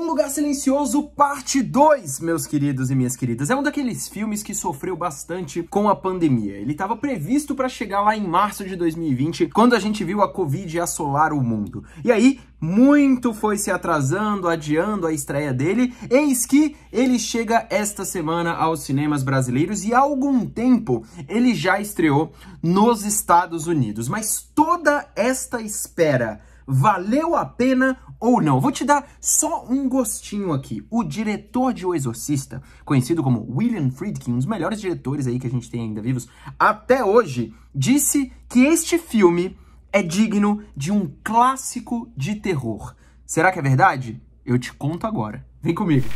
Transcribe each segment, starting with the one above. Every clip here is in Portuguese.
Um Lugar Silencioso, parte 2, meus queridos e minhas queridas. É um daqueles filmes que sofreu bastante com a pandemia. Ele estava previsto para chegar lá em março de 2020, quando a gente viu a Covid assolar o mundo. E aí, muito foi se atrasando, adiando a estreia dele, eis que ele chega esta semana aos cinemas brasileiros e há algum tempo ele já estreou nos Estados Unidos. Mas toda esta espera valeu a pena ou não. Vou te dar só um gostinho aqui. O diretor de O Exorcista, conhecido como William Friedkin, um dos melhores diretores aí que a gente tem ainda vivos, até hoje, disse que este filme é digno de um clássico de terror. Será que é verdade? Eu te conto agora. Vem comigo.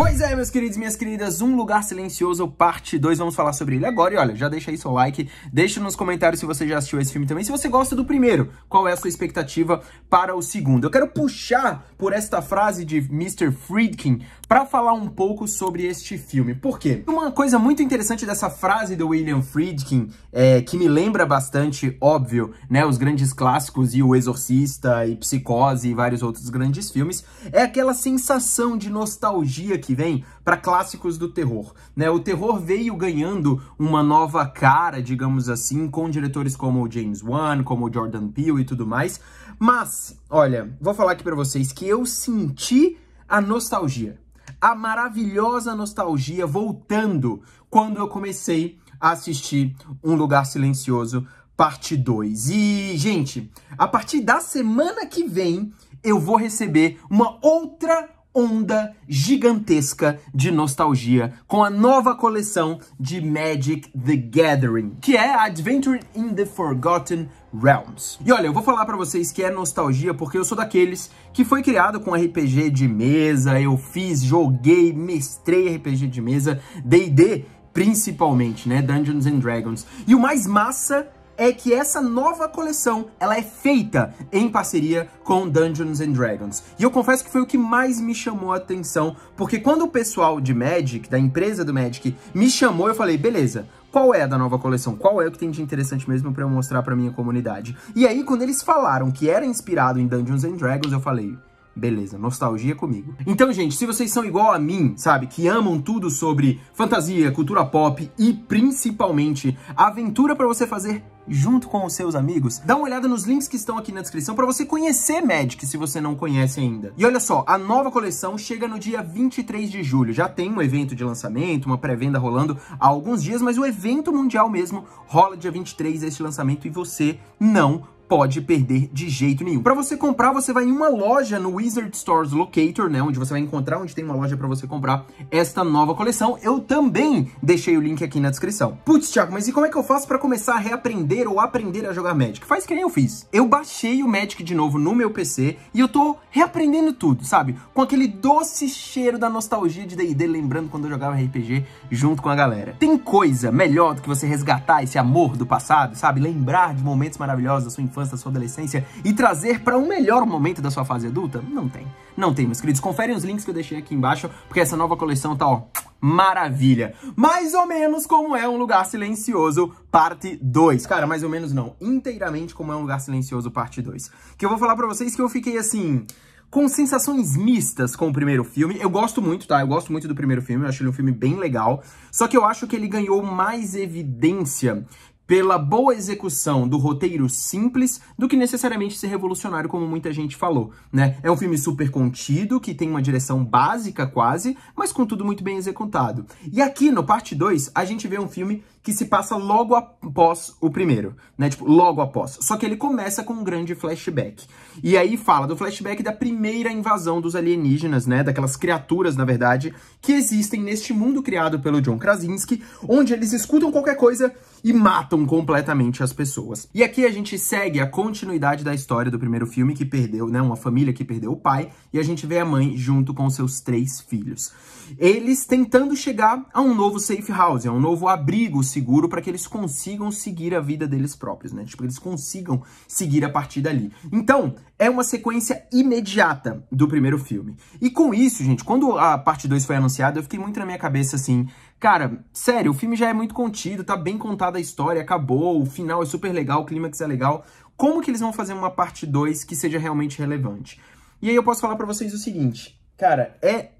Pois é, meus queridos e minhas queridas, Um Lugar Silencioso, parte 2, vamos falar sobre ele agora. E olha, já deixa aí seu like, deixa nos comentários se você já assistiu esse filme também, se você gosta do primeiro, qual é a sua expectativa para o segundo. Eu quero puxar por esta frase de Mr. Friedkin para falar um pouco sobre este filme. Por quê? Uma coisa muito interessante dessa frase do William Friedkin, é, que me lembra bastante, óbvio, né, os grandes clássicos e O Exorcista e Psicose e vários outros grandes filmes, é aquela sensação de nostalgia que vem para clássicos do terror. Né? O terror veio ganhando uma nova cara, digamos assim, com diretores como o James Wan, como o Jordan Peele e tudo mais. Mas, olha, vou falar aqui para vocês que eu senti a nostalgia a maravilhosa nostalgia voltando quando eu comecei a assistir Um Lugar Silencioso, parte 2. E, gente, a partir da semana que vem eu vou receber uma outra onda gigantesca de nostalgia com a nova coleção de Magic the Gathering, que é Adventure in the Forgotten Realms. E olha, eu vou falar para vocês que é nostalgia porque eu sou daqueles que foi criado com RPG de mesa, eu fiz, joguei, mestrei RPG de mesa, D&D principalmente, né, Dungeons and Dragons. E o mais massa é que essa nova coleção, ela é feita em parceria com Dungeons and Dragons. E eu confesso que foi o que mais me chamou a atenção, porque quando o pessoal de Magic, da empresa do Magic, me chamou, eu falei, beleza, qual é a da nova coleção, qual é o que tem de interessante mesmo para eu mostrar para minha comunidade. E aí, quando eles falaram que era inspirado em Dungeons and Dragons, eu falei, Beleza, nostalgia comigo. Então, gente, se vocês são igual a mim, sabe, que amam tudo sobre fantasia, cultura pop e principalmente aventura para você fazer junto com os seus amigos, dá uma olhada nos links que estão aqui na descrição para você conhecer Magic se você não conhece ainda. E olha só, a nova coleção chega no dia 23 de julho. Já tem um evento de lançamento, uma pré-venda rolando há alguns dias, mas o evento mundial mesmo rola dia 23 é este lançamento e você não pode perder de jeito nenhum. Para você comprar, você vai em uma loja no Wizard Stores Locator, né, onde você vai encontrar onde tem uma loja para você comprar esta nova coleção. Eu também deixei o link aqui na descrição. Putz, Thiago, mas e como é que eu faço para começar a reaprender ou aprender a jogar Magic? Faz que nem eu fiz. Eu baixei o Magic de novo no meu PC e eu tô reaprendendo tudo, sabe? Com aquele doce cheiro da nostalgia de D&D, lembrando quando eu jogava RPG junto com a galera. Tem coisa melhor do que você resgatar esse amor do passado, sabe? Lembrar de momentos maravilhosos da sua infância infância, da sua adolescência e trazer para um melhor momento da sua fase adulta? Não tem. Não tem, meus queridos. Conferem os links que eu deixei aqui embaixo, porque essa nova coleção tá, ó, maravilha. Mais ou menos como é um lugar silencioso, parte 2. Cara, mais ou menos não. Inteiramente como é um lugar silencioso, parte 2. Que eu vou falar para vocês que eu fiquei assim com sensações mistas com o primeiro filme. Eu gosto muito, tá? Eu gosto muito do primeiro filme, eu acho ele um filme bem legal. Só que eu acho que ele ganhou mais evidência pela boa execução do roteiro simples do que necessariamente ser revolucionário, como muita gente falou, né? É um filme super contido, que tem uma direção básica quase, mas com tudo muito bem executado. E aqui, no parte 2, a gente vê um filme que se passa logo após o primeiro, né? Tipo, logo após. Só que ele começa com um grande flashback. E aí fala do flashback da primeira invasão dos alienígenas, né? Daquelas criaturas, na verdade, que existem neste mundo criado pelo John Krasinski, onde eles escutam qualquer coisa e matam completamente as pessoas. E aqui a gente segue a continuidade da história do primeiro filme que perdeu, né, uma família que perdeu o pai e a gente vê a mãe junto com seus três filhos. Eles tentando chegar a um novo safe house, a um novo abrigo seguro para que eles consigam seguir a vida deles próprios, né? Tipo, eles consigam seguir a partir dali. Então, é uma sequência imediata do primeiro filme. E com isso, gente, quando a parte 2 foi anunciada, eu fiquei muito na minha cabeça assim, cara, sério, o filme já é muito contido, tá bem contada a história, acabou, o final é super legal, o clímax é legal. Como que eles vão fazer uma parte 2 que seja realmente relevante? E aí eu posso falar para vocês o seguinte, cara, é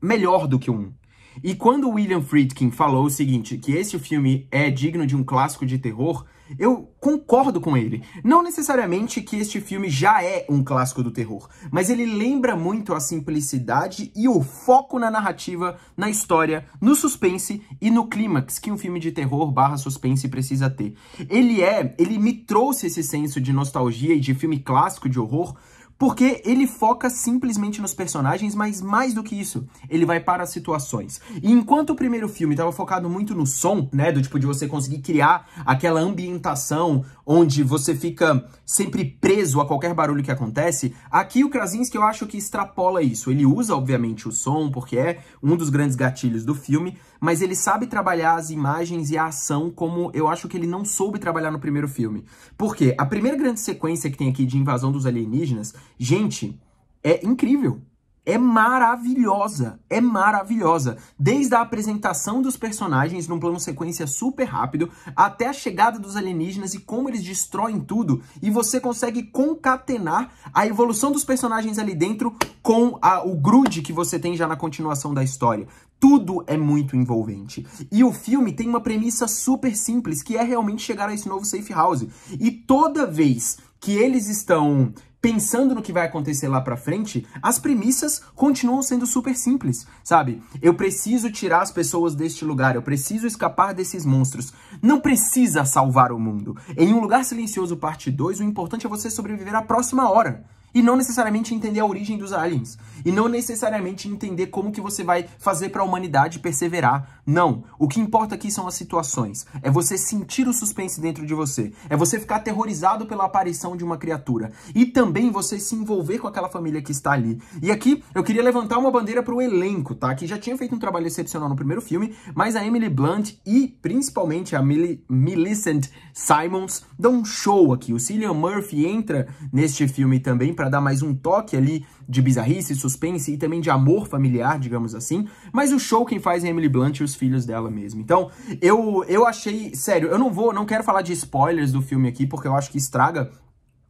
melhor do que um. E quando o William Friedkin falou o seguinte, que esse filme é digno de um clássico de terror, eu concordo com ele. Não necessariamente que este filme já é um clássico do terror, mas ele lembra muito a simplicidade e o foco na narrativa, na história, no suspense e no clímax que um filme de terror barra suspense precisa ter. Ele é, ele me trouxe esse senso de nostalgia e de filme clássico de horror porque ele foca simplesmente nos personagens, mas mais do que isso, ele vai para as situações. E enquanto o primeiro filme estava focado muito no som, né, do tipo de você conseguir criar aquela ambientação onde você fica sempre preso a qualquer barulho que acontece, aqui o Krasinski eu acho que extrapola isso. Ele usa, obviamente, o som, porque é um dos grandes gatilhos do filme, mas ele sabe trabalhar as imagens e a ação como eu acho que ele não soube trabalhar no primeiro filme. Por quê? A primeira grande sequência que tem aqui de invasão dos alienígenas Gente, é incrível. É maravilhosa, é maravilhosa. Desde a apresentação dos personagens num plano sequência super rápido, até a chegada dos alienígenas e como eles destroem tudo, e você consegue concatenar a evolução dos personagens ali dentro com a, o grude que você tem já na continuação da história. Tudo é muito envolvente. E o filme tem uma premissa super simples, que é realmente chegar a esse novo safe house. E toda vez que eles estão pensando no que vai acontecer lá para frente, as premissas continuam sendo super simples, sabe? Eu preciso tirar as pessoas deste lugar, eu preciso escapar desses monstros. Não precisa salvar o mundo. Em Um Lugar Silencioso, parte 2, o importante é você sobreviver à próxima hora e não necessariamente entender a origem dos aliens e não necessariamente entender como que você vai fazer para a humanidade perseverar. Não, o que importa aqui são as situações. É você sentir o suspense dentro de você, é você ficar aterrorizado pela aparição de uma criatura e também você se envolver com aquela família que está ali. E aqui eu queria levantar uma bandeira para o elenco, tá? Que já tinha feito um trabalho excepcional no primeiro filme, mas a Emily Blunt e principalmente a Millie, Millicent Simons dão um show aqui. O Cillian Murphy entra neste filme também para para dar mais um toque ali de bizarrice, suspense e também de amor familiar, digamos assim. Mas o show quem faz é Emily Blunt e os filhos dela mesmo. Então, eu, eu achei, sério, eu não vou, não quero falar de spoilers do filme aqui, porque eu acho que estraga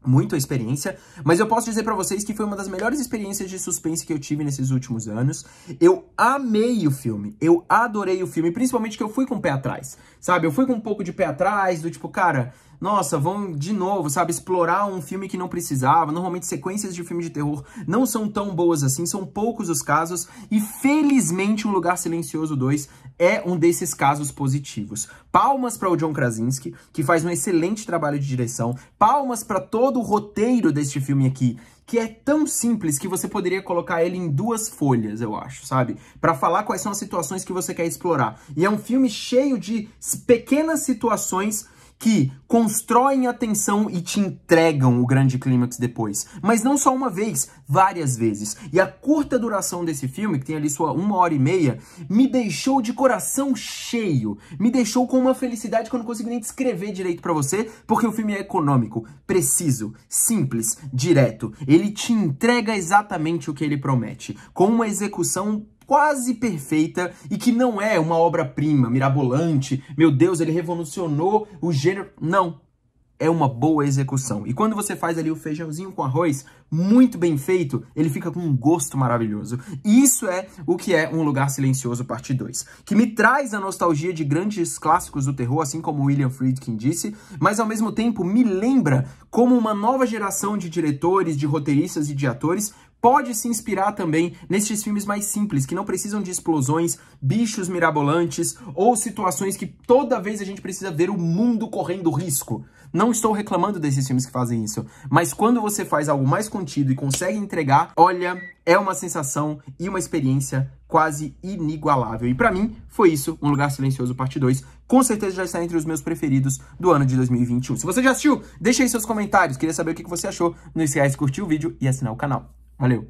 muito a experiência, mas eu posso dizer para vocês que foi uma das melhores experiências de suspense que eu tive nesses últimos anos. Eu amei o filme, eu adorei o filme, principalmente que eu fui com o pé atrás, sabe? Eu fui com um pouco de pé atrás, do tipo, cara, nossa, vão de novo, sabe, explorar um filme que não precisava. Normalmente sequências de filme de terror não são tão boas assim, são poucos os casos e felizmente O Lugar Silencioso 2 é um desses casos positivos. Palmas para o John Krasinski, que faz um excelente trabalho de direção. Palmas para todo o roteiro deste filme aqui, que é tão simples que você poderia colocar ele em duas folhas, eu acho, sabe? Para falar quais são as situações que você quer explorar. E é um filme cheio de pequenas situações que constroem a tensão e te entregam o grande clímax depois. Mas não só uma vez, várias vezes. E a curta duração desse filme, que tem ali sua uma hora e meia, me deixou de coração cheio. Me deixou com uma felicidade que eu não consigo nem descrever direito para você, porque o filme é econômico, preciso, simples, direto. Ele te entrega exatamente o que ele promete, com uma execução quase perfeita e que não é uma obra-prima mirabolante. Meu Deus, ele revolucionou o gênero. Não. É uma boa execução. E quando você faz ali o feijãozinho com arroz, muito bem feito, ele fica com um gosto maravilhoso. E isso é o que é Um Lugar Silencioso, parte 2. Que me traz a nostalgia de grandes clássicos do terror, assim como William Friedkin disse, mas ao mesmo tempo me lembra como uma nova geração de diretores, de roteiristas e de atores pode se inspirar também nesses filmes mais simples, que não precisam de explosões, bichos mirabolantes ou situações que toda vez a gente precisa ver o mundo correndo risco. Não estou reclamando desses filmes que fazem isso, mas quando você faz algo mais contido e consegue entregar, olha, é uma sensação e uma experiência quase inigualável. E para mim, foi isso, Um Lugar Silencioso Parte 2. Com certeza já está entre os meus preferidos do ano de 2021. Se você já assistiu, deixe aí seus comentários. Queria saber o que você achou. Não esquece de curtir o vídeo e assinar o canal. Valeu!